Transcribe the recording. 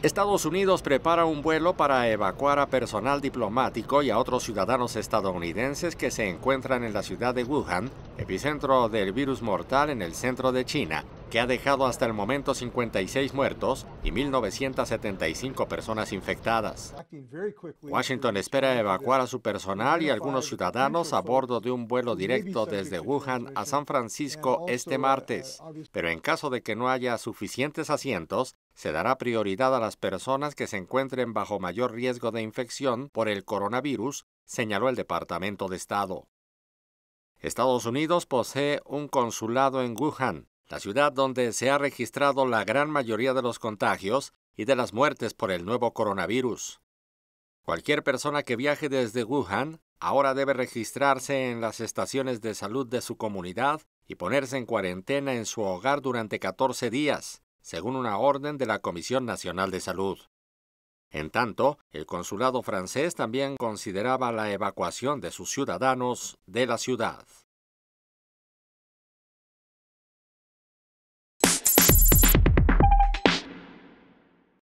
Estados Unidos prepara un vuelo para evacuar a personal diplomático y a otros ciudadanos estadounidenses que se encuentran en la ciudad de Wuhan, epicentro del virus mortal en el centro de China, que ha dejado hasta el momento 56 muertos y 1.975 personas infectadas. Washington espera evacuar a su personal y algunos ciudadanos a bordo de un vuelo directo desde Wuhan a San Francisco este martes, pero en caso de que no haya suficientes asientos, se dará prioridad a las personas que se encuentren bajo mayor riesgo de infección por el coronavirus, señaló el Departamento de Estado. Estados Unidos posee un consulado en Wuhan, la ciudad donde se ha registrado la gran mayoría de los contagios y de las muertes por el nuevo coronavirus. Cualquier persona que viaje desde Wuhan ahora debe registrarse en las estaciones de salud de su comunidad y ponerse en cuarentena en su hogar durante 14 días, según una orden de la Comisión Nacional de Salud. En tanto, el consulado francés también consideraba la evacuación de sus ciudadanos de la ciudad.